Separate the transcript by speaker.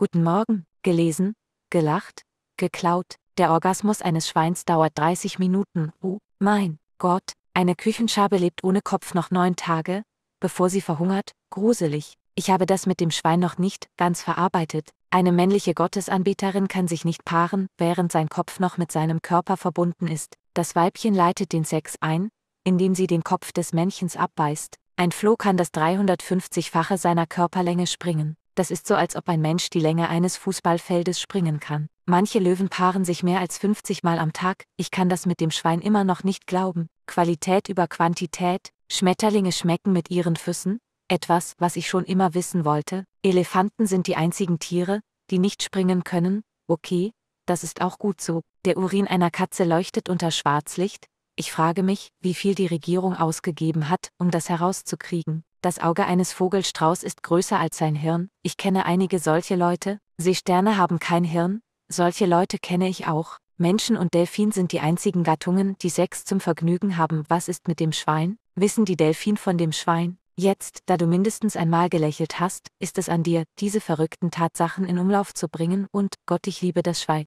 Speaker 1: Guten Morgen, gelesen, gelacht, geklaut, der Orgasmus eines Schweins dauert 30 Minuten, oh, mein Gott, eine Küchenschabe lebt ohne Kopf noch neun Tage, bevor sie verhungert, gruselig. Ich habe das mit dem Schwein noch nicht ganz verarbeitet. Eine männliche Gottesanbeterin kann sich nicht paaren, während sein Kopf noch mit seinem Körper verbunden ist. Das Weibchen leitet den Sex ein, indem sie den Kopf des Männchens abbeißt. Ein Floh kann das 350-fache seiner Körperlänge springen. Das ist so, als ob ein Mensch die Länge eines Fußballfeldes springen kann. Manche Löwen paaren sich mehr als 50 Mal am Tag, ich kann das mit dem Schwein immer noch nicht glauben. Qualität über Quantität, Schmetterlinge schmecken mit ihren Füßen, etwas, was ich schon immer wissen wollte. Elefanten sind die einzigen Tiere, die nicht springen können, okay, das ist auch gut so. Der Urin einer Katze leuchtet unter Schwarzlicht, ich frage mich, wie viel die Regierung ausgegeben hat, um das herauszukriegen. Das Auge eines Vogelstrauß ist größer als sein Hirn. Ich kenne einige solche Leute. Seesterne haben kein Hirn. Solche Leute kenne ich auch. Menschen und Delfin sind die einzigen Gattungen, die Sex zum Vergnügen haben. Was ist mit dem Schwein? Wissen die Delfin von dem Schwein? Jetzt, da du mindestens einmal gelächelt hast, ist es an dir, diese verrückten Tatsachen in Umlauf zu bringen und, Gott, ich liebe das Schwein.